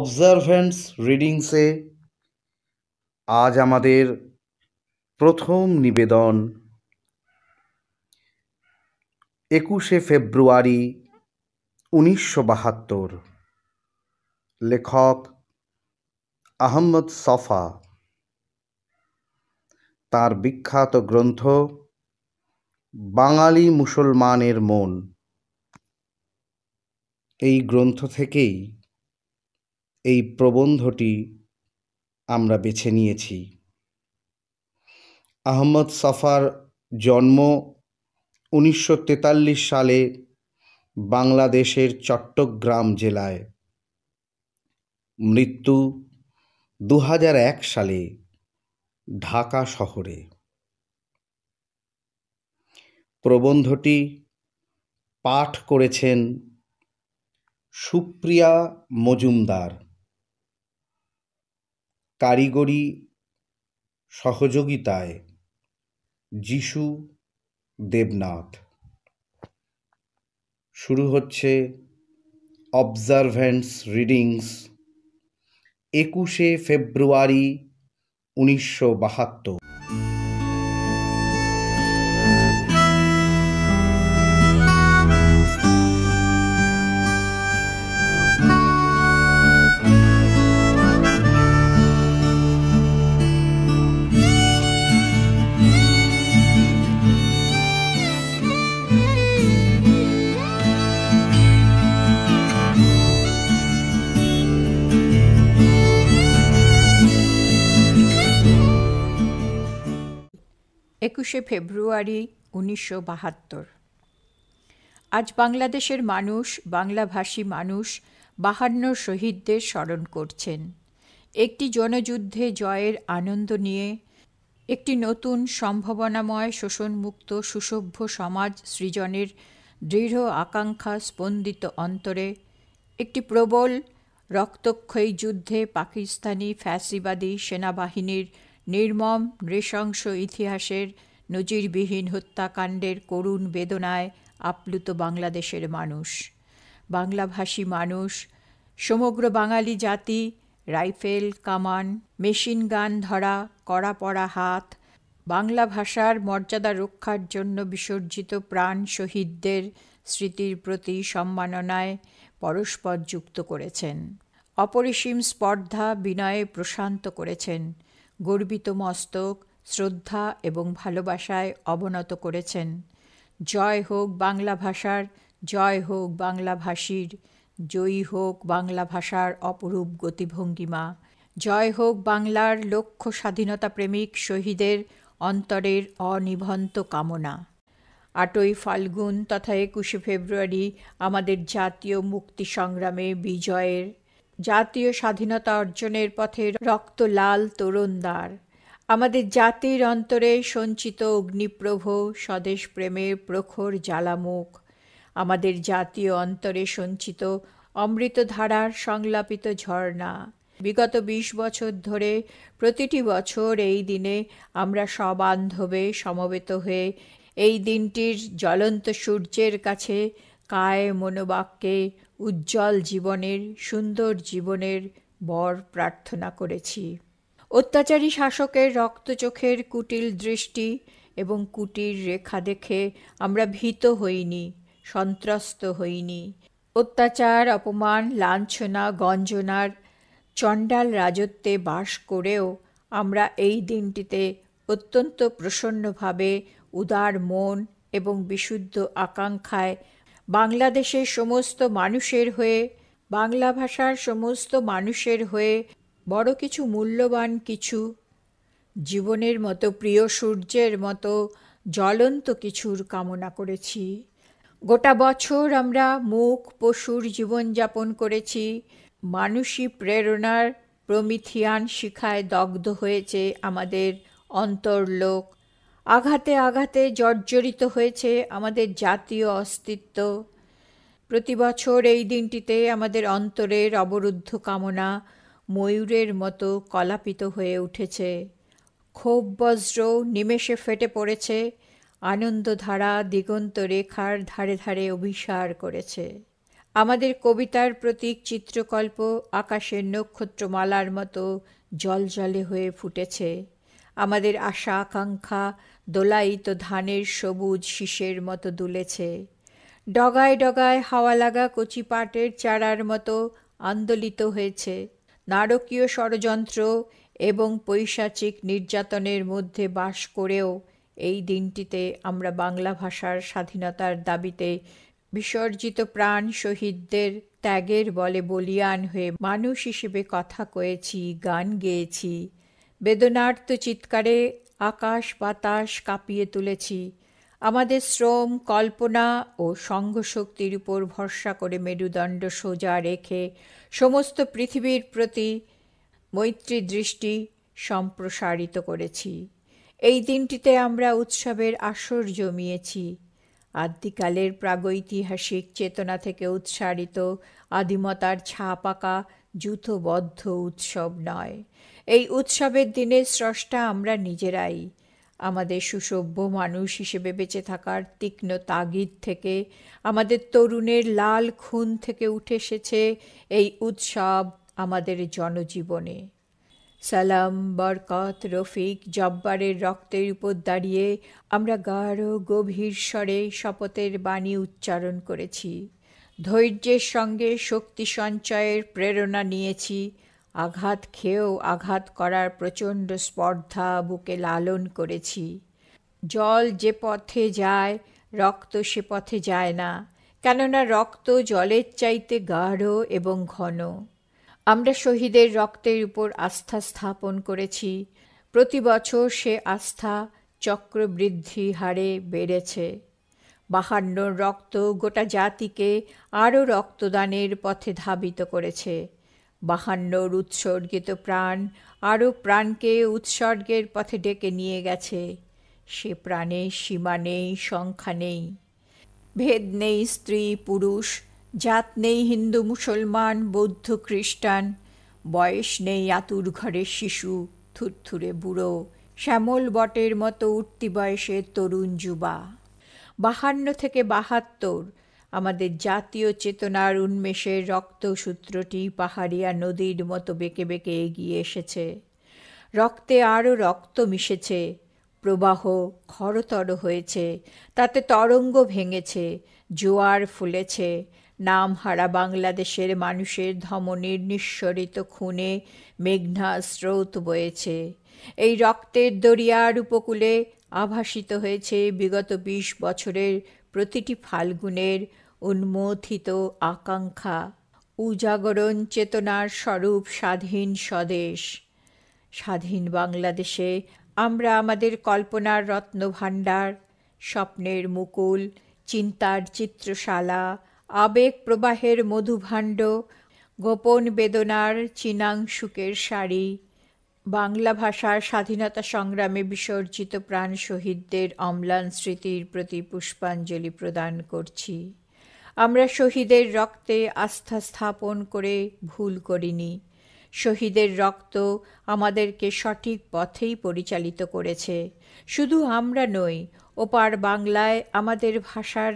observance রিডিংসে আজ আমাদের প্রথম নিবেদন একুশে ফেব্রুয়ারি উনিশশো বাহাত্তর লেখক আহম্মদ সফা তার বিখ্যাত গ্রন্থ বাঙালি মুসলমানের মন এই গ্রন্থ থেকেই এই প্রবন্ধটি আমরা বেছে নিয়েছি আহমদ সাফার জন্ম উনিশশো সালে বাংলাদেশের চট্টগ্রাম জেলায় মৃত্যু দু সালে ঢাকা শহরে প্রবন্ধটি পাঠ করেছেন সুপ্রিয়া মজুমদার কারিগরি সহযোগিতায় যিশু দেবনাথ শুরু হচ্ছে অবজারভ্যান্স রিডিংস একুশে ফেব্রুয়ারি উনিশশো বাহাত্তর একুশে ফেব্রুয়ারি উনিশশো বাহাত্তর আজ বাংলাদেশের মানুষ বাংলাভাষী মানুষ বাহান্ন শহীদদের স্মরণ করছেন একটি জনযুদ্ধে জয়ের আনন্দ নিয়ে একটি নতুন সম্ভাবনাময় শোষণমুক্ত সুসভ্য সমাজ সৃজনের দৃঢ় আকাঙ্ক্ষা স্পন্দিত অন্তরে একটি প্রবল রক্তক্ষয়ী যুদ্ধে পাকিস্তানি ফ্যাসিবাদী সেনাবাহিনীর নির্মম নৃশংস ইতিহাসের নজিরবিহীন হত্যাকাণ্ডের করুণ বেদনায় আপ্লুত বাংলাদেশের মানুষ বাংলাভাষী মানুষ সমগ্র বাঙালি জাতি রাইফেল কামান মেশিন গান ধরা কড়া পড়া হাত বাংলা ভাষার মর্যাদা রক্ষার জন্য বিসর্জিত প্রাণ শহীদদের স্মৃতির প্রতি সম্মাননায় পরস্পর যুক্ত করেছেন অপরিসীম স্পর্ধা বিনয়ে প্রশান্ত করেছেন গর্বিত মস্তক শ্রদ্ধা এবং ভালোবাসায় অবনত করেছেন জয় হোক বাংলা ভাষার জয় হোক বাংলা ভাষীর জয়ী হোক বাংলা ভাষার অপরূপ গতিভঙ্গিমা জয় হোক বাংলার লক্ষ্য স্বাধীনতা প্রেমিক শহীদের অন্তরের অনিভন্ত কামনা আটই ফাল্গুন তথা একুশে ফেব্রুয়ারি আমাদের জাতীয় মুক্তি সংগ্রামে বিজয়ের জাতীয় স্বাধীনতা অর্জনের পথে রক্ত লাল তরুণদার আমাদের জাতির অন্তরে সঞ্চিত অগ্নিপ্রভ স্বদেশ প্রেমের প্রখর জ্বালামুখ আমাদের জাতীয় অন্তরে সঞ্চিত অমৃতধারার সংলাপিত ঝর্ণা বিগত বিশ বছর ধরে প্রতিটি বছর এই দিনে আমরা সবান্ধবে সমবেত হয়ে এই দিনটির জ্বলন্ত সূর্যের কাছে কায় মনোবাক্যে উজ্জ্বল জীবনের সুন্দর জীবনের বর প্রার্থনা করেছি অত্যাচারী শাসকের রক্তচোখের কুটিল দৃষ্টি এবং কুটির রেখা দেখে আমরা ভীত হইনি সন্ত্রস্ত হইনি অত্যাচার অপমান লাঞ্ছনা গঞ্জনার চণ্ডাল রাজত্বে বাস করেও আমরা এই দিনটিতে অত্যন্ত প্রসন্নভাবে উদার মন এবং বিশুদ্ধ আকাঙ্ক্ষায় বাংলাদেশের সমস্ত মানুষের হয়ে বাংলা ভাষার সমস্ত মানুষের হয়ে বড় কিছু মূল্যবান কিছু জীবনের মতো প্রিয় সূর্যের মতো জ্বলন্ত কিছুর কামনা করেছি গোটা বছর আমরা মুখ পশুর জীবনযাপন করেছি মানুষই প্রেরণার প্রমিথিয়ান শিখায় দগ্ধ হয়েছে আমাদের অন্তর্লোক আঘাতে আঘাতে জর্জরিত হয়েছে আমাদের জাতীয় অস্তিত্ব প্রতি বছর এই দিনটিতে আমাদের অন্তরের অবরুদ্ধ কামনা ময়ূরের মতো কলাপিত হয়ে উঠেছে ক্ষোভ বজ্র নিমেষে ফেটে পড়েছে আনন্দধারা দিগন্ত রেখার ধারে ধারে অভিসার করেছে আমাদের কবিতার প্রতীক চিত্রকল্প আকাশের নক্ষত্রমালার মতো জলজলে হয়ে ফুটেছে আমাদের আশা আকাঙ্ক্ষা দোলাইত ধানের সবুজ শীষের মতো দুলেছে ডগায় ডগায় হাওয়া লাগা কচি পাটের চারার মতো আন্দোলিত হয়েছে নারকীয় ষড়যন্ত্র এবং পৈশাচিক নির্যাতনের মধ্যে বাস করেও এই দিনটিতে আমরা বাংলা ভাষার স্বাধীনতার দাবিতে বিসর্জিত প্রাণ শহীদদের ত্যাগের বলে বলিয়ান হয়ে মানুষ হিসেবে কথা কয়েছি গান গেয়েছি বেদনার্ত চিৎকারে আকাশ বাতাস কাঁপিয়ে তুলেছি আমাদের শ্রম কল্পনা ও সংঘশক্তির উপর ভরসা করে মেরুদণ্ড সোজা রেখে সমস্ত পৃথিবীর প্রতি মৈত্রী দৃষ্টি সম্প্রসারিত করেছি এই দিনটিতে আমরা উৎসবের আসর জমিয়েছি আদ্যিকালের প্রাগৈতিহাসিক চেতনা থেকে উৎসারিত আদিমতার ছাপ আঁকা যুথবদ্ধ উৎসব নয় এই উৎসবের দিনে স্রষ্টা আমরা নিজেরাই আমাদের সুসভ্য মানুষ হিসেবে বেঁচে থাকার তীক্ষ্ণ তাগিদ থেকে আমাদের তরুণের লাল খুন থেকে উঠে এসেছে এই উৎসব আমাদের জনজীবনে সালাম বরকত রফিক জব্বারের রক্তের উপর দাঁড়িয়ে আমরা গাঢ় গভীর স্বরে শপথের বাণী উচ্চারণ করেছি ধৈর্যের সঙ্গে শক্তি সঞ্চয়ের প্রেরণা নিয়েছি আঘাত খেয়েও আঘাত করার প্রচণ্ড স্পর্ধা বুকে লালন করেছি জল যে পথে যায় রক্ত সে পথে যায় না কেননা রক্ত জলের চাইতে গাঢ় এবং ঘন আমরা শহীদের রক্তের উপর আস্থা স্থাপন করেছি প্রতি বছর সে আস্থা চক্রবৃদ্ধি হারে বেড়েছে বাহান্নর রক্ত গোটা জাতিকে আরও রক্তদানের পথে ধাবিত করেছে বাহান্নর উৎসর্গিত প্রাণ আরও প্রাণকে উৎসর্গের পথে ডেকে নিয়ে গেছে সে প্রাণে সীমা নেই সংখ্যা নেই ভেদ নেই স্ত্রী পুরুষ জাত নেই হিন্দু মুসলমান বৌদ্ধ খ্রিস্টান বয়স নেই আতুর ঘরের শিশু থুরথুরে বুড়ো শ্যামল বটের মতো উঠতি বয়সের তরুণ যুবা বাহান্ন থেকে বাহাত্তর আমাদের জাতীয় চেতনার উন্মেষের রক্তসূত্রটি পাহাড়িয়া নদীর মতো বেঁকে বেঁকে এগিয়ে এসেছে রক্তে আরও রক্ত মিশেছে প্রবাহ খরতর হয়েছে তাতে তরঙ্গ ভেঙেছে জোয়ার ফুলেছে নামহারা বাংলাদেশের মানুষের ধমনীর নিঃসরিত খুনে মেঘনা স্রোত বয়েছে এই রক্তের দরিয়ার উপকূলে আভাসিত হয়েছে বিগত বিশ বছরের প্রতিটি ফাল্গুনের উন্মোথিত আকাঙ্ক্ষা উজাগরণ চেতনার স্বরূপ স্বাধীন স্বদেশ স্বাধীন বাংলাদেশে আমরা আমাদের কল্পনার রত্নভাণ্ডার স্বপ্নের মুকুল চিন্তার চিত্রশালা আবেগ প্রবাহের মধুভাণ্ড গোপন বেদনার চীনাংশুকের শাড়ি বাংলা ভাষার স্বাধীনতা সংগ্রামে বিসর্জিত প্রাণ শহীদদের অম্লান স্মৃতির প্রতি পুষ্পাঞ্জলি প্রদান করছি আমরা শহীদের রক্তে আস্থা স্থাপন করে ভুল করিনি শহীদের রক্ত আমাদেরকে সঠিক পথেই পরিচালিত করেছে শুধু আমরা নই ওপার বাংলায় আমাদের ভাষার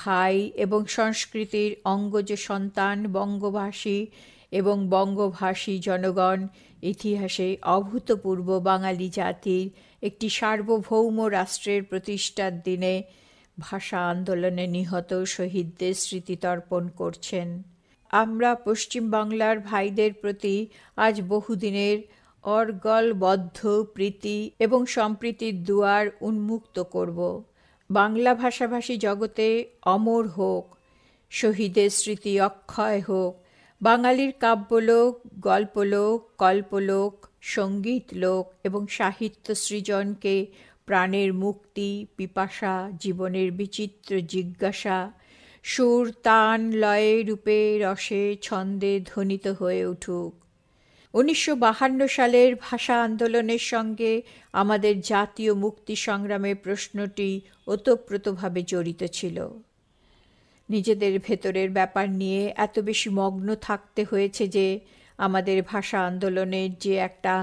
ভাই এবং সংস্কৃতির অঙ্গজ সন্তান বঙ্গভাষী এবং বঙ্গভাষী জনগণ ইতিহাসে অভূতপূর্ব বাঙালি জাতির একটি সার্বভৌম রাষ্ট্রের প্রতিষ্ঠার দিনে ভাষা আন্দোলনে নিহত শহীদদের স্মৃতি তর্পণ করছেন আমরা পশ্চিমবাংলার ভাইদের প্রতি আজ বহুদিনের অর্গলবদ্ধ প্রীতি এবং সম্প্রীতির দুয়ার উন্মুক্ত করব বাংলা ভাষাভাষী জগতে অমর হোক শহীদের স্মৃতি অক্ষয় হোক বাঙালির কাব্যলোক গল্পলোক কল্পলোক সঙ্গীত লোক এবং সাহিত্য সৃজনকে প্রাণের মুক্তি পিপাসা জীবনের বিচিত্র জিজ্ঞাসা সুর তান লয়ে রূপে রসে ছন্দে ধ্বনিত হয়ে উঠুক উনিশশো বাহান্ন সালের ভাষা আন্দোলনের সঙ্গে আমাদের জাতীয় মুক্তি সংগ্রামের প্রশ্নটি ওতপ্রোতভাবে জড়িত ছিল নিজেদের ভেতরের ব্যাপার নিয়ে এত বেশি মগ্ন থাকতে হয়েছে যে আমাদের ভাষা আন্দোলনের যে একটা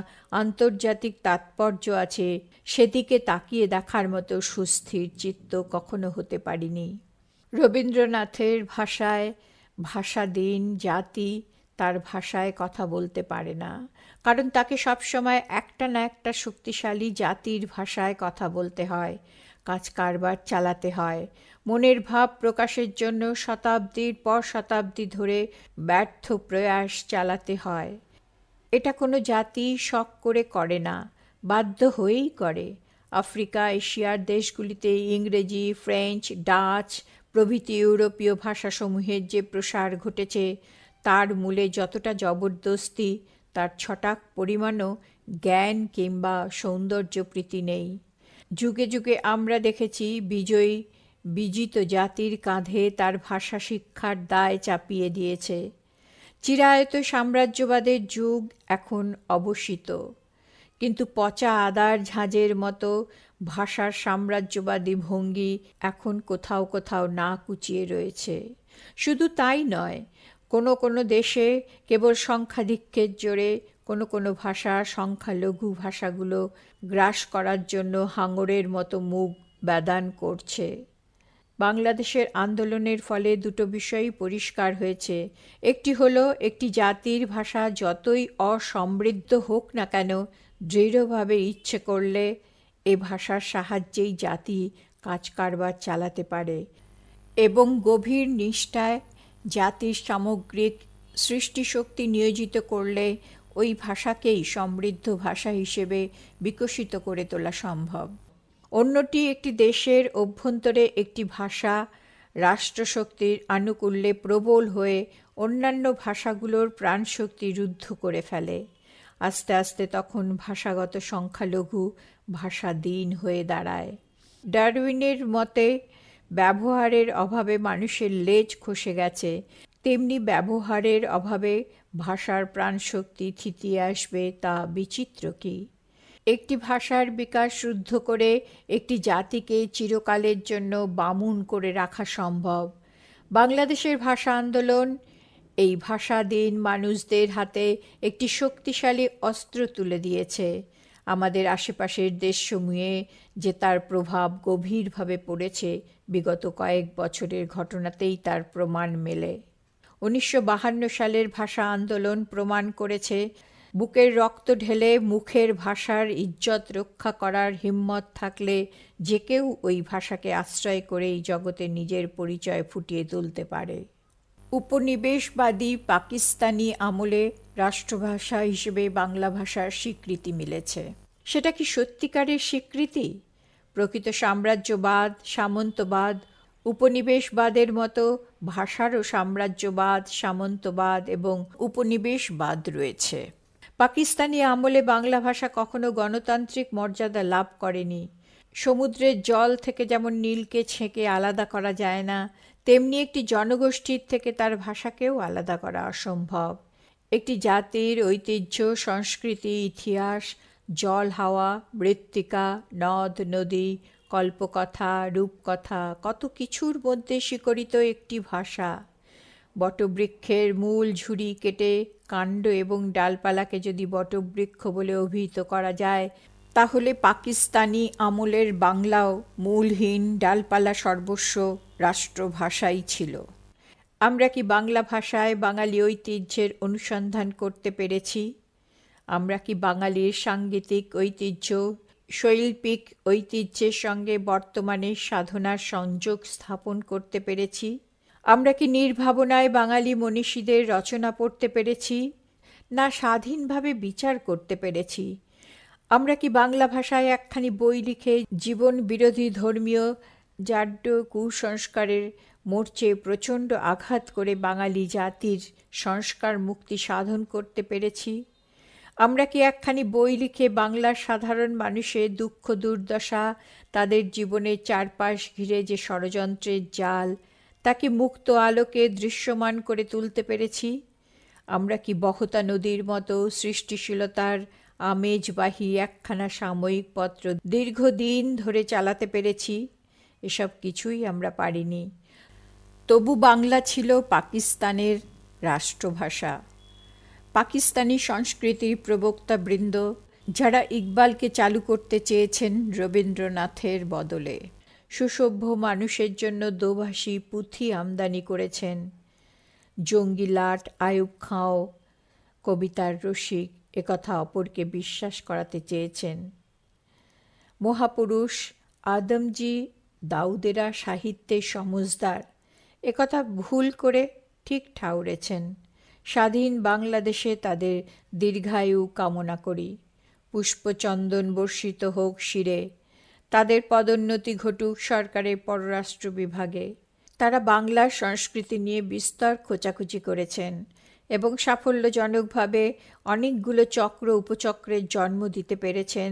আন্তর্জাতিক তাৎপর্য আছে সেদিকে তাকিয়ে দেখার মতো সুস্থির চিত্ত কখনো হতে পারিনি রবীন্দ্রনাথের ভাষায় ভাষা দিন জাতি তার ভাষায় কথা বলতে পারে না কারণ তাকে সবসময় একটা না একটা শক্তিশালী জাতির ভাষায় কথা বলতে হয় কাজ কারবার চালাতে হয় মনের ভাব প্রকাশের জন্য শতাব্দীর পর শতাব্দী ধরে ব্যর্থ প্রয়াস চালাতে হয় এটা কোনো জাতি শখ করে করে না বাধ্য হয়েই করে আফ্রিকা এশিয়ার দেশগুলিতে ইংরেজি ফ্রেঞ্চ ডাচ প্রভৃতি ইউরোপীয় ভাষাসমূহের যে প্রসার ঘটেছে তার মূলে যতটা জবরদস্তি তার ছটাক পরিমাণও জ্ঞান কিংবা সৌন্দর্য প্রীতি নেই যুগে যুগে আমরা দেখেছি বিজয়ী বিজিত জাতির কাঁধে তার ভাষা শিক্ষার দায় চাপিয়ে দিয়েছে চিরায়ত সাম্রাজ্যবাদের যুগ এখন অবসিত কিন্তু পচা আদার ঝাঁজের মতো ভাষার সাম্রাজ্যবাদী ভঙ্গি এখন কোথাও কোথাও না কুচিয়ে রয়েছে শুধু তাই নয় কোনো কোনো দেশে কেবল সংখ্যাধিক্যের জোরে কোনো কোনো ভাষা সংখ্যালঘু ভাষাগুলো গ্রাস করার জন্য হাঙরের মতো মুখ ব্যাদান করছে বাংলাদেশের আন্দোলনের ফলে দুটো বিষয়ই পরিষ্কার হয়েছে একটি হলো একটি জাতির ভাষা যতই অসমৃদ্ধ হোক না কেন দৃঢ়ভাবে ইচ্ছে করলে এ ভাষার সাহায্যেই জাতি কাজ কারবার চালাতে পারে এবং গভীর নিষ্ঠায় জাতির সামগ্রিক সৃষ্টিশক্তি নিয়োজিত করলে ওই ভাষাকেই সমৃদ্ধ ভাষা হিসেবে বিকশিত করে তোলা সম্ভব অন্যটি একটি দেশের অভ্যন্তরে একটি ভাষা রাষ্ট্রশক্তির আনুকূল্যে প্রবল হয়ে অন্যান্য ভাষাগুলোর প্রাণশক্তি রুদ্ধ করে ফেলে আস্তে আস্তে তখন ভাষাগত সংখ্যালঘু ভাষা দিন হয়ে দাঁড়ায় ডারউইনের মতে ব্যবহারের অভাবে মানুষের লেজ খসে গেছে তেমনি ব্যবহারের অভাবে ভাষার প্রাণশক্তি থিতিয়ে আসবে তা বিচিত্র কি একটি ভাষার বিকাশ রুদ্ধ করে একটি জাতিকে চিরকালের জন্য বামুন করে রাখা সম্ভব বাংলাদেশের ভাষা আন্দোলন এই ভাষা দিন মানুষদের হাতে একটি শক্তিশালী অস্ত্র তুলে দিয়েছে আমাদের আশেপাশের দেশসমূহে যে তার প্রভাব গভীরভাবে পড়েছে বিগত কয়েক বছরের ঘটনাতেই তার প্রমাণ মেলে উনিশশো সালের ভাষা আন্দোলন প্রমাণ করেছে বুকের রক্ত ঢেলে মুখের ভাষার ইজ্জত রক্ষা করার হিম্মত থাকলে যে কেউ ওই ভাষাকে আশ্রয় করে এই জগতে নিজের পরিচয় ফুটিয়ে তুলতে পারে উপনিবেশবাদী পাকিস্তানি আমলে রাষ্ট্রভাষা হিসেবে বাংলা ভাষার স্বীকৃতি মিলেছে সেটা কি সত্যিকারের স্বীকৃতি প্রকৃত সাম্রাজ্যবাদ সামন্তবাদ উপনিবেশবাদের মতো ভাষারও সাম্রাজ্যবাদ সামন্তবাদ এবং উপনিবেশবাদ রয়েছে পাকিস্তানি আমলে বাংলা ভাষা কখনো গণতান্ত্রিক মর্যাদা লাভ করেনি সমুদ্রের জল থেকে যেমন নীলকে ছেঁকে আলাদা করা যায় না তেমনি একটি জনগোষ্ঠীর থেকে তার ভাষাকেও আলাদা করা অসম্ভব একটি জাতির ঐতিহ্য সংস্কৃতি ইতিহাস জল হাওয়া মৃত্তিকা নদ নদী কল্পকথা রূপকথা কত কিছুর মধ্যে শিকরিত একটি ভাষা বটবৃক্ষের মূল ঝুড়ি কেটে কাণ্ড এবং ডালপালাকে যদি বটবৃক্ষ বলে অভিহিত করা যায় তাহলে পাকিস্তানি আমলের বাংলাও মূলহীন ডালপালা সর্বস্ব রাষ্ট্রভাষাই ছিল আমরা কি বাংলা ভাষায় বাঙালি ঐতিহ্যের অনুসন্ধান করতে পেরেছি আমরা কি বাঙালির সাংগীতিক ঐতিহ্য শৈল্পিক ঐতিহ্যের সঙ্গে বর্তমানে সাধনার সংযোগ স্থাপন করতে পেরেছি আমরা কি নির্ভাবনায় বাঙালি মনীষীদের রচনা পড়তে পেরেছি না স্বাধীনভাবে বিচার করতে পেরেছি আমরা কি বাংলা ভাষায় একখানি বই লিখে জীবন বিরোধী ধর্মীয় জাড্য কুসংস্কারের মোর্চে প্রচণ্ড আঘাত করে বাঙালি জাতির সংস্কার মুক্তি সাধন করতে পেরেছি আমরা কি একখানি বই লিখে বাংলার সাধারণ মানুষের দুঃখ দুর্দশা তাদের জীবনের চারপাশ ঘিরে যে ষড়যন্ত্রের জাল তাকে মুক্ত আলোকে দৃশ্যমান করে তুলতে পেরেছি আমরা কি বহতা নদীর মতো সৃষ্টিশীলতার আমেজবাহী একখানা সাময়িক পত্র দীর্ঘদিন ধরে চালাতে পেরেছি এসব কিছুই আমরা পারিনি তবু বাংলা ছিল পাকিস্তানের রাষ্ট্রভাষা পাকিস্তানি সংস্কৃতির প্রবক্তাবৃন্দ যারা ইকবালকে চালু করতে চেয়েছেন রবীন্দ্রনাথের বদলে সুসভ্য মানুষের জন্য দোভাষী পুঁথি আমদানি করেছেন জঙ্গি লাট আয়ুব খাঁও কবিতার রসিক একথা অপরকে বিশ্বাস করাতে চেয়েছেন মহাপুরুষ আদমজি দাউদেরা সাহিত্যের সমজদার একথা ভুল করে ঠিক ঠাউরেছেন স্বাধীন বাংলাদেশে তাদের দীর্ঘায়ু কামনা করি পুষ্পচন্দন বর্ষিত হোক শিরে তাদের পদোন্নতি ঘটুক সরকারের পররাষ্ট্র বিভাগে তারা বাংলার সংস্কৃতি নিয়ে বিস্তর খোঁচাখুচি করেছেন এবং সাফল্যজনকভাবে অনেকগুলো চক্র উপচক্রের জন্ম দিতে পেরেছেন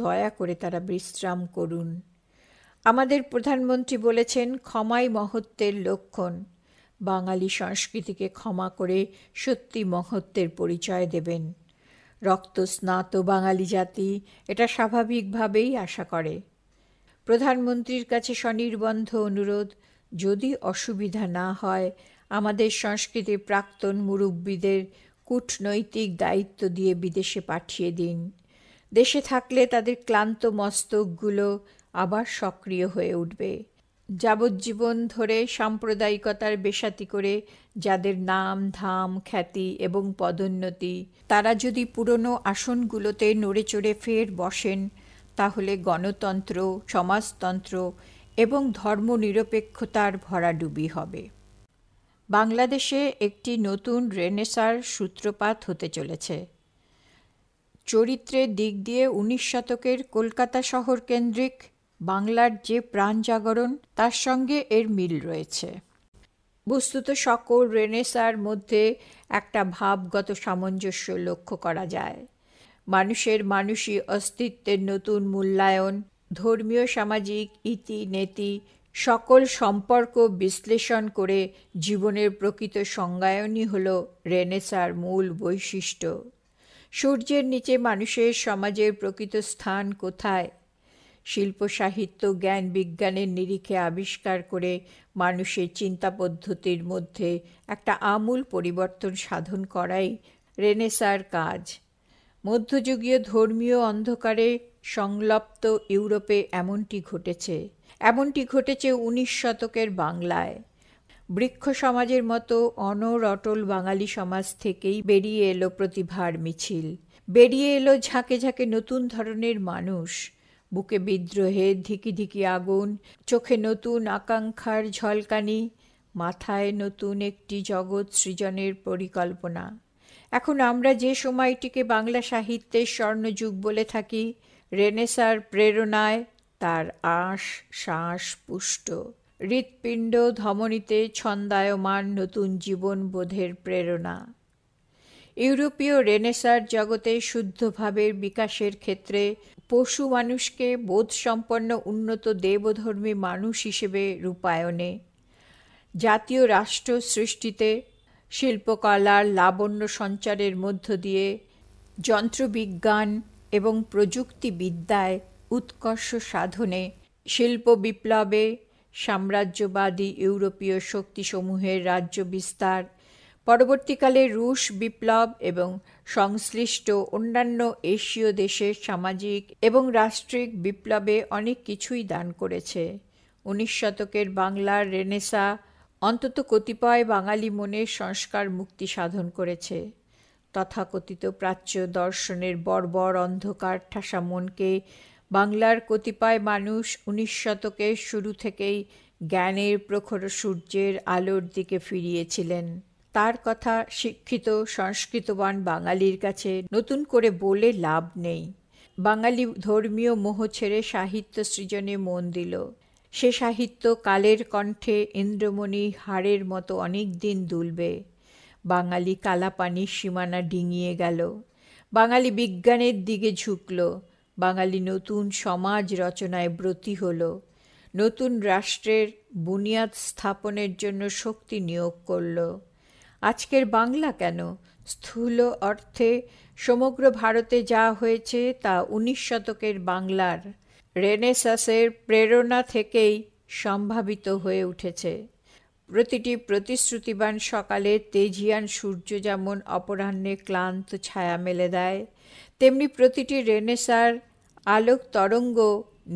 দয়া করে তারা বিশ্রাম করুন আমাদের প্রধানমন্ত্রী বলেছেন ক্ষমাই মহত্বের লক্ষণ বাঙালি সংস্কৃতিকে ক্ষমা করে সত্যি মহত্বের পরিচয় দেবেন রক্তস্নাত বাঙালি জাতি এটা স্বাভাবিকভাবেই আশা করে প্রধানমন্ত্রীর কাছে স্বনির্বন্ধ অনুরোধ যদি অসুবিধা না হয় আমাদের সংস্কৃতির প্রাক্তন মুরব্বীদের কূটনৈতিক দায়িত্ব দিয়ে বিদেশে পাঠিয়ে দিন দেশে থাকলে তাদের ক্লান্ত মস্তকগুলো আবার সক্রিয় হয়ে উঠবে যাবজ্জীবন ধরে সাম্প্রদায়িকতার বেশাতি করে যাদের নাম ধাম খ্যাতি এবং পদোন্নতি তারা যদি পুরনো আসনগুলোতে নড়ে চড়ে ফের বসেন তাহলে গণতন্ত্র সমাজতন্ত্র এবং ধর্মনিরপেক্ষতার ভরাডুবি হবে বাংলাদেশে একটি নতুন রেনেসার সূত্রপাত হতে চলেছে চরিত্রের দিক দিয়ে উনিশ শতকের কলকাতা শহর কেন্দ্রিক বাংলার যে প্রাণ জাগরণ তার সঙ্গে এর মিল রয়েছে বস্তুত সকল রেনেসার মধ্যে একটা ভাবগত সামঞ্জস্য লক্ষ্য করা যায় মানুষের মানুষই অস্তিত্বের নতুন মূল্যায়ন ধর্মীয় সামাজিক ইতি নেতি সকল সম্পর্ক বিশ্লেষণ করে জীবনের প্রকৃত সংজ্ঞায়নই হল রেনেসার মূল বৈশিষ্ট্য সূর্যের নিচে মানুষের সমাজের প্রকৃত স্থান কোথায় শিল্প সাহিত্য জ্ঞান বিজ্ঞানের নিরিখে আবিষ্কার করে মানুষের চিন্তা পদ্ধতির মধ্যে একটা আমূল পরিবর্তন সাধন করাই রেনেসার কাজ মধ্যযুগীয় ধর্মীয় অন্ধকারে সংলপ্ত ইউরোপে এমনটি ঘটেছে এমনটি ঘটেছে উনিশ শতকের বাংলায় বৃক্ষ সমাজের মতো অনর অটল বাঙালি সমাজ থেকেই বেরিয়ে এলো প্রতিভার মিছিল বেরিয়ে এলো ঝাঁকে ঝাঁকে নতুন ধরনের মানুষ বুকে বিদ্রোহে ধিকি ধিকি আগুন চোখে নতুন আকাঙ্ক্ষার ঝলকানি মাথায় নতুন একটি জগৎ সৃজনের পরিকল্পনা এখন আমরা যে সময়টিকে বাংলা সাহিত্যের স্বর্ণযুগ বলে থাকি রেনেসার প্রেরণায় তার আশ শ্বাস পুষ্ট হৃৎপিণ্ড ধমনীতে ছন্দায়মান নতুন জীবন বোধের প্রেরণা ইউরোপীয় রেনেসার জগতে শুদ্ধভাবের বিকাশের ক্ষেত্রে পশু মানুষকে বোধসম্পন্ন উন্নত দেবধর্মী মানুষ হিসেবে রূপায়নে জাতীয় রাষ্ট্র সৃষ্টিতে শিল্পকলার লাবণ্য সঞ্চারের মধ্য দিয়ে যন্ত্রবিজ্ঞান এবং প্রযুক্তিবিদ্যায় উৎকর্ষ সাধনে শিল্প বিপ্লবে সাম্রাজ্যবাদী ইউরোপীয় শক্তিসমূহের রাজ্য বিস্তার পরবর্তীকালে রুশ বিপ্লব এবং সংশ্লিষ্ট অন্যান্য এশীয় দেশের সামাজিক এবং রাষ্ট্রিক বিপ্লবে অনেক কিছুই দান করেছে উনিশ শতকের বাংলার রেনেসা অন্তত কতিপয় বাঙালি মনের সংস্কার মুক্তি সাধন করেছে তথাকথিত প্রাচ্য দর্শনের বর্বর অন্ধকার ঠাসা মনকে বাংলার কতিপয় মানুষ উনিশ শতকের শুরু থেকেই জ্ঞানের প্রখর সূর্যের আলোর দিকে ফিরিয়েছিলেন তার কথা শিক্ষিত সংস্কৃতবান বাঙালির কাছে নতুন করে বলে লাভ নেই বাঙালি ধর্মীয় মোহ ছেড়ে সাহিত্য সৃজনে মন দিল সে সাহিত্য কালের কণ্ঠে ইন্দ্রমণি হাড়ের মতো অনেক দিন দুলবে বাঙালি কালাপানির সীমানা ডিঙিয়ে গেল বাঙালি বিজ্ঞানের দিকে ঝুঁকল বাঙালি নতুন সমাজ রচনায় ব্রতী হল নতুন রাষ্ট্রের বুনিয়াদ স্থাপনের জন্য শক্তি নিয়োগ করলো আজকের বাংলা কেন স্থূল অর্থে সমগ্র ভারতে যা হয়েছে তা উনিশ শতকের বাংলার রেনেসাসের প্রেরণা থেকেই সম্ভাবিত হয়ে উঠেছে প্রতিটি প্রতিশ্রুতিবান সকালে তেজিয়ান সূর্য যেমন অপরাহ্নে ক্লান্ত ছায়া মেলে দেয় তেমনি প্রতিটি রেনেসার আলোক তরঙ্গ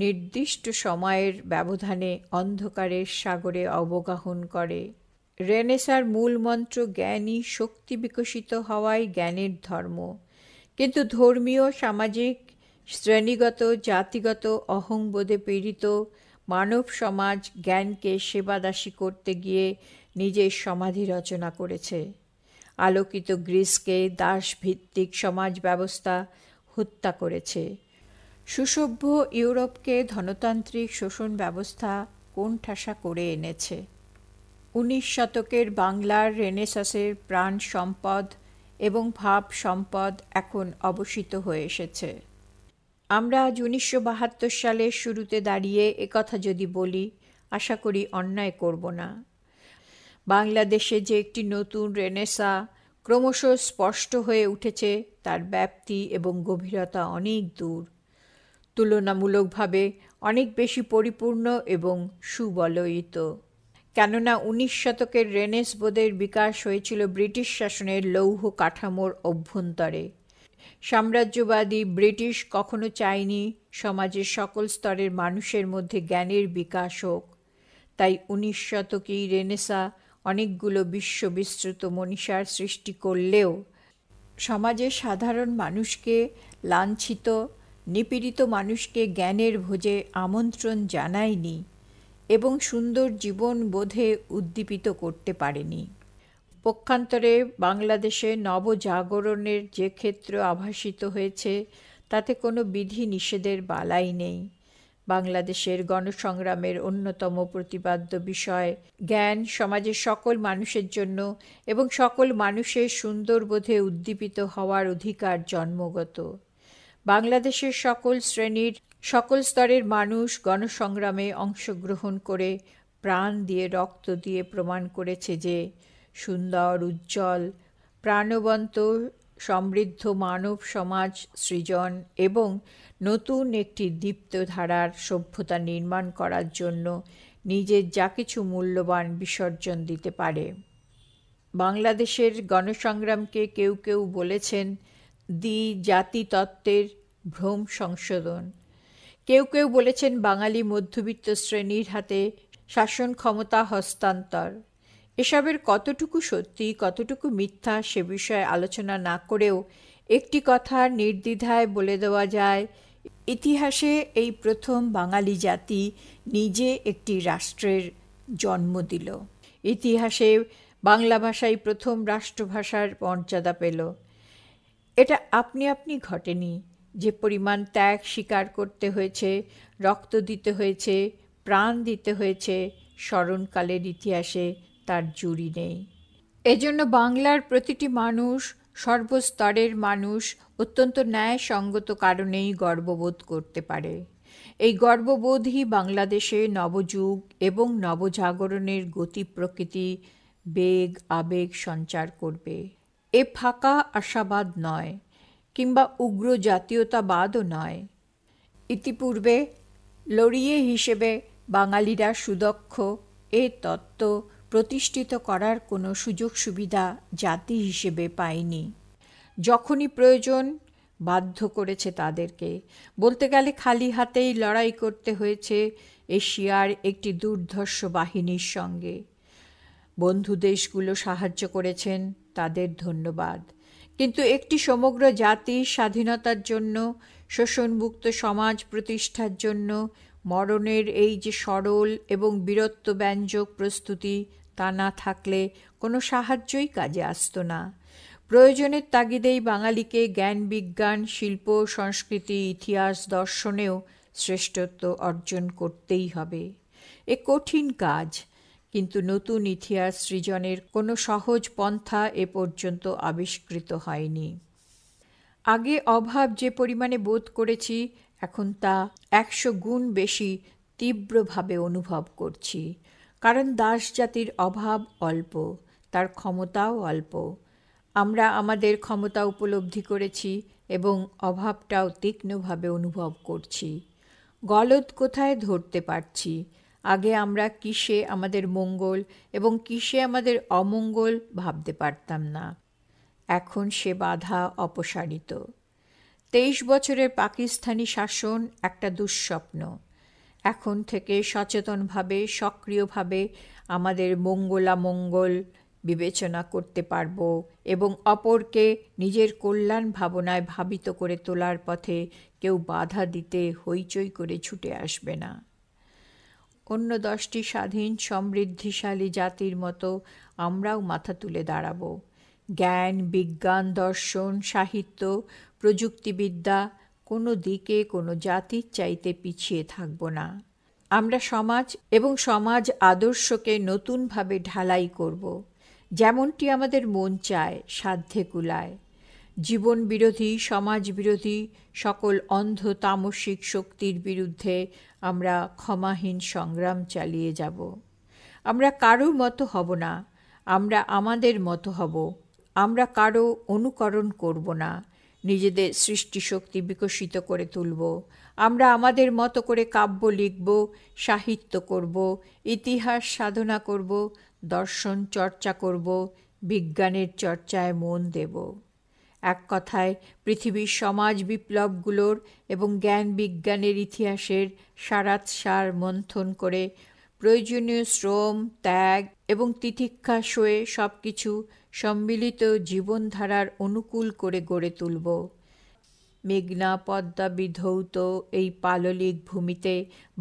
নির্দিষ্ট সময়ের ব্যবধানে অন্ধকারের সাগরে অবগাহন করে রেনেসার মূল মন্ত্র জ্ঞানই শক্তি বিকশিত হওয়াই জ্ঞানের ধর্ম কিন্তু ধর্মীয় সামাজিক শ্রেণীগত জাতিগত অহংবোধে পীড়িত মানব সমাজ জ্ঞানকে সেবাদাসী করতে গিয়ে নিজের সমাধি রচনা করেছে আলোকিত গ্রিসকে দাসভিত্তিক সমাজ ব্যবস্থা হত্যা করেছে সুসভ্য ইউরোপকে ধনতান্ত্রিক শোষণ ব্যবস্থা কোণঠাসা করে এনেছে উনিশ শতকের বাংলার রেনেসাসের প্রাণ সম্পদ এবং ভাব সম্পদ এখন অবসিত হয়ে এসেছে আমরা আজ উনিশশো বাহাত্তর সালের শুরুতে দাঁড়িয়ে একথা যদি বলি আশা করি অন্যায় করব না বাংলাদেশে যে একটি নতুন রেনেসা ক্রমশ স্পষ্ট হয়ে উঠেছে তার ব্যাপ্তি এবং গভীরতা অনেক দূর তুলনামূলকভাবে অনেক বেশি পরিপূর্ণ এবং সুবলয়িত কেননা উনিশ শতকের রেনেস বোধের বিকাশ হয়েছিল ব্রিটিশ শাসনের লৌহ কাঠামোর অভ্যন্তরে সাম্রাজ্যবাদী ব্রিটিশ কখনো চায়নি সমাজের সকল স্তরের মানুষের মধ্যে জ্ঞানের বিকাশ হোক তাই উনিশ শতকেই রেনেসা অনেকগুলো বিশ্ববিস্তৃত মনীষার সৃষ্টি করলেও সমাজের সাধারণ মানুষকে লাঞ্ছিত নিপীড়িত মানুষকে জ্ঞানের ভোজে আমন্ত্রণ জানায়নি এবং সুন্দর জীবন বোধে উদ্দীপিত করতে পারেনি পক্ষান্তরে বাংলাদেশে নবজাগরণের যে ক্ষেত্র আভাসিত হয়েছে তাতে কোনো বিধি নিষেধের বালাই নেই বাংলাদেশের গণসংগ্রামের অন্যতম প্রতিপাদ্য বিষয় জ্ঞান সমাজের সকল মানুষের জন্য এবং সকল মানুষের সুন্দরবোধে উদ্দীপিত হওয়ার অধিকার জন্মগত বাংলাদেশের সকল শ্রেণীর সকল স্তরের মানুষ গণসংগ্রামে অংশগ্রহণ করে প্রাণ দিয়ে রক্ত দিয়ে প্রমাণ করেছে যে সুন্দর উজ্জ্বল প্রাণবন্ত সমৃদ্ধ মানব সমাজ সৃজন এবং নতুন একটি দীপ্ত ধারার সভ্যতা নির্মাণ করার জন্য নিজের যা কিছু মূল্যবান বিসর্জন দিতে পারে বাংলাদেশের গণসংগ্রামকে কেউ কেউ বলেছেন দ্বি জাতিতত্ত্বের ভ্রম সংশোধন কেউ কেউ বলেছেন বাঙালি মধ্যবিত্ত শ্রেণীর হাতে শাসন ক্ষমতা হস্তান্তর এসবের কতটুকু সত্যি কতটুকু মিথ্যা সে বিষয়ে আলোচনা না করেও একটি কথা নির্দ্বিধায় বলে দেওয়া যায় ইতিহাসে এই প্রথম বাঙালি জাতি নিজে একটি রাষ্ট্রের জন্ম দিল ইতিহাসে বাংলা ভাষাই প্রথম রাষ্ট্রভাষার মর্যাদা পেল এটা আপনি আপনি ঘটেনি যে পরিমাণ ত্যাগ স্বীকার করতে হয়েছে রক্ত দিতে হয়েছে প্রাণ দিতে হয়েছে স্মরণকালের ইতিহাসে তার জুড়ি নেই এজন্য বাংলার প্রতিটি মানুষ সর্বস্তরের মানুষ অত্যন্ত ন্যায়সঙ্গত কারণেই গর্ববোধ করতে পারে এই গর্ববোধই বাংলাদেশে নবযুগ এবং নবজাগরণের গতি প্রকৃতি বেগ আবেগ সঞ্চার করবে এ ফাঁকা আশাবাদ নয় কিংবা উগ্র জাতীয়তাবাদও নয় ইতিপূর্বে লড়িয়ে হিসেবে বাঙালিরা সুদক্ষ এ তত্ত্ব প্রতিষ্ঠিত করার কোনো সুযোগ সুবিধা জাতি হিসেবে পায়নি যখনই প্রয়োজন বাধ্য করেছে তাদেরকে বলতে গেলে খালি হাতেই লড়াই করতে হয়েছে এশিয়ার একটি দুর্ধর্ষ বাহিনীর সঙ্গে বন্ধু দেশগুলো সাহায্য করেছেন তাদের ধন্যবাদ কিন্তু একটি সমগ্র জাতির স্বাধীনতার জন্য শোষণমুক্ত সমাজ প্রতিষ্ঠার জন্য মরণের এই যে সরল এবং বীরত্ব ব্যঞ্জক প্রস্তুতি তা না থাকলে কোনো সাহায্যই কাজে আসত না প্রয়োজনের তাগিদেই বাঙালিকে জ্ঞান বিজ্ঞান শিল্প সংস্কৃতি ইতিহাস দর্শনেও শ্রেষ্ঠত্ব অর্জন করতেই হবে এ কঠিন কাজ কিন্তু নতুন ইতিহাস সৃজনের কোনো সহজ পন্থা এ পর্যন্ত আবিষ্কৃত হয়নি আগে অভাব যে পরিমাণে বোধ করেছি এখন তা একশো গুণ বেশি তীব্রভাবে অনুভব করছি কারণ দাস জাতির অভাব অল্প তার ক্ষমতাও অল্প আমরা আমাদের ক্ষমতা উপলব্ধি করেছি এবং অভাবটাও তীক্ষ্ণভাবে অনুভব করছি গলদ কোথায় ধরতে পারছি আগে আমরা কিসে আমাদের মঙ্গল এবং কিসে আমাদের অমঙ্গল ভাবতে পারতাম না এখন সে বাধা অপসারিত তেইশ বছরের পাকিস্তানি শাসন একটা দুঃস্বপ্ন এখন থেকে সচেতনভাবে সক্রিয়ভাবে আমাদের মঙ্গলামঙ্গল বিবেচনা করতে পারব এবং অপরকে নিজের কল্যাণ ভাবনায় ভাবিত করে তোলার পথে কেউ বাধা দিতে হইচই করে ছুটে আসবে না অন্য দশটি স্বাধীন সমৃদ্ধিশালী জাতির মতো আমরাও মাথা তুলে দাঁড়াব জ্ঞান বিজ্ঞান দর্শন সাহিত্য প্রযুক্তিবিদ্যা কোনো দিকে কোনো জাতির চাইতে পিছিয়ে থাকব না আমরা সমাজ এবং সমাজ আদর্শকে নতুনভাবে ঢালাই করব যেমনটি আমাদের মন চায় সাধ্যে কুলায় জীবন বিরোধী সমাজ বিরোধী সকল অন্ধ তামসিক শক্তির বিরুদ্ধে আমরা ক্ষমাহীন সংগ্রাম চালিয়ে যাব আমরা কারো মতো হব না আমরা আমাদের মতো হব আমরা কারো অনুকরণ করব না নিজেদের সৃষ্টিশক্তি বিকশিত করে তুলব আমরা আমাদের মতো করে কাব্য লিখব সাহিত্য করব ইতিহাস সাধনা করব দর্শন চর্চা করব বিজ্ঞানের চর্চায় মন দেব এক কথায় পৃথিবীর সমাজ বিপ্লবগুলোর এবং জ্ঞান বিজ্ঞানের ইতিহাসের সারাত সার মন্থন করে প্রয়োজনীয় শ্রম ত্যাগ এবং তিতিক্ষা সয়ে সব কিছু সম্মিলিত জীবনধারার অনুকূল করে গড়ে তুলব মেঘনা পদ্মা বিধৌত এই পাললিক ভূমিতে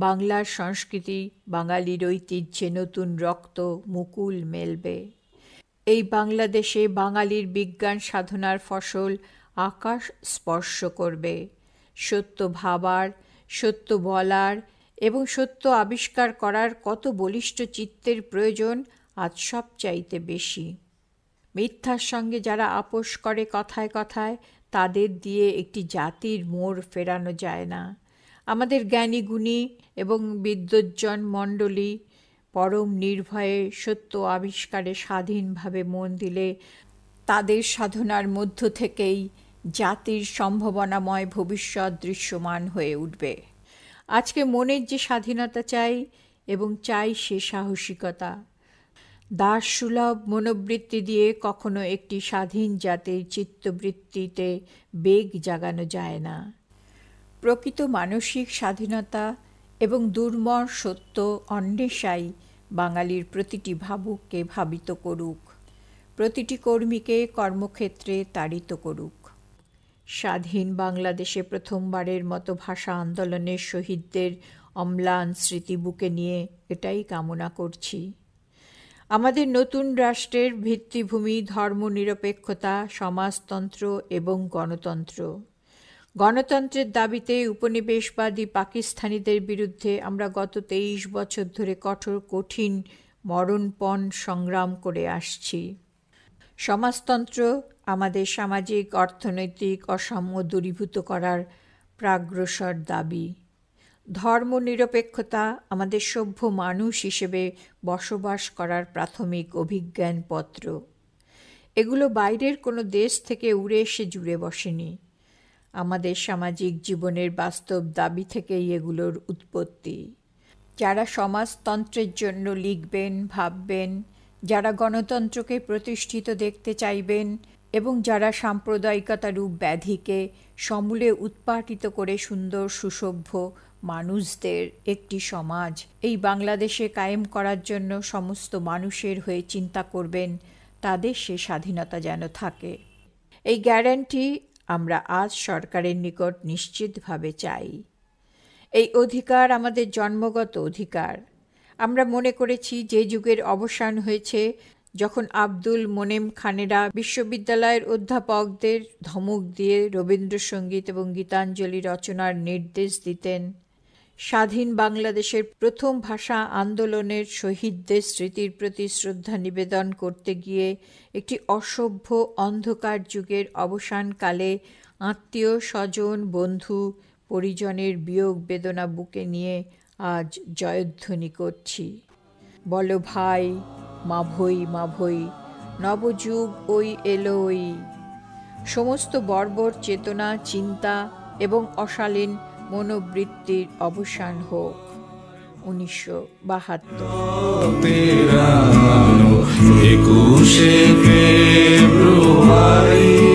বাংলার সংস্কৃতি বাঙালির ঐতিহ্যে নতুন রক্ত মুকুল মেলবে এই বাংলাদেশে বাঙালির বিজ্ঞান সাধনার ফসল আকাশ স্পর্শ করবে সত্য ভাবার সত্য বলার এবং সত্য আবিষ্কার করার কত বলিষ্ঠ চিত্তের প্রয়োজন আজ সব চাইতে বেশি মিথ্যার সঙ্গে যারা আপোষ করে কথায় কথায় তাদের দিয়ে একটি জাতির মোড় ফেরানো যায় না আমাদের জ্ঞানীগুণী এবং বিদ্যোজ্জন মণ্ডলী পরম নির্ভয়ে সত্য আবিষ্কারে স্বাধীনভাবে মন দিলে তাদের সাধনার মধ্য থেকেই জাতির সম্ভাবনাময় ভবিষ্যৎ দৃশ্যমান হয়ে উঠবে আজকে মনের যে স্বাধীনতা চাই এবং চাই সে সাহসিকতা দাস সুলভ মনোবৃত্তি দিয়ে কখনো একটি স্বাধীন জাতির চিত্তবৃত্তিতে বেগ জাগানো যায় না প্রকৃত মানসিক স্বাধীনতা এবং দুর্মর সত্য অন্বেষাই বাঙালির প্রতিটি ভাবুককে ভাবিত করুক প্রতিটি কর্মীকে কর্মক্ষেত্রে তাড়িত করুক স্বাধীন বাংলাদেশে প্রথমবারের মতো ভাষা আন্দোলনের শহীদদের অম্লান স্মৃতি বুকে নিয়ে এটাই কামনা করছি আমাদের নতুন রাষ্ট্রের ভিত্তিভূমি ধর্মনিরপেক্ষতা সমাজতন্ত্র এবং গণতন্ত্র গণতন্ত্রের দাবিতে উপনিবেশবাদী পাকিস্তানিদের বিরুদ্ধে আমরা গত তেইশ বছর ধরে কঠোর কঠিন মরণপণ সংগ্রাম করে আসছি সমাজতন্ত্র আমাদের সামাজিক অর্থনৈতিক অসাম্য দূরীভূত করার প্রাগ্রসর দাবি ধর্ম নিরপেক্ষতা আমাদের সভ্য মানুষ হিসেবে বসবাস করার প্রাথমিক অভিজ্ঞানপত্র এগুলো বাইরের কোনো দেশ থেকে উড়ে এসে জুড়ে বসেনি আমাদের সামাজিক জীবনের বাস্তব দাবি থেকেই এগুলোর উৎপত্তি যারা সমাজতন্ত্রের জন্য লিখবেন ভাববেন যারা গণতন্ত্রকে প্রতিষ্ঠিত দেখতে চাইবেন এবং যারা সাম্প্রদায়িকতারূপ ব্যাধিকে সমূলে উৎপাটিত করে সুন্দর সুসভ্য মানুষদের একটি সমাজ এই বাংলাদেশে কায়েম করার জন্য সমস্ত মানুষের হয়ে চিন্তা করবেন তাদের সে স্বাধীনতা যেন থাকে এই গ্যারান্টি আমরা আজ সরকারের নিকট নিশ্চিতভাবে চাই এই অধিকার আমাদের জন্মগত অধিকার আমরা মনে করেছি যে যুগের অবসান হয়েছে যখন আব্দুল মোনেম খানেরা বিশ্ববিদ্যালয়ের অধ্যাপকদের ধমক দিয়ে রবীন্দ্রসঙ্গীত এবং গীতাঞ্জলি রচনার নির্দেশ দিতেন স্বাধীন বাংলাদেশের প্রথম ভাষা আন্দোলনের শহীদদের স্মৃতির প্রতি শ্রদ্ধা নিবেদন করতে গিয়ে একটি অসভ্য অন্ধকার যুগের অবসানকালে আত্মীয় স্বজন বন্ধু পরিজনের বিয়োগ বেদনা বুকে নিয়ে আজ জয়ধ্বনি করছি বল ভাই মাভই মাভই নবযুগ ওই এলো ওই সমস্ত বর্বর চেতনা চিন্তা এবং অশালীন মনোবৃত্তির অবসান হোক উনিশশো বাহাত্তর একুশে ফেব্রুয়ারি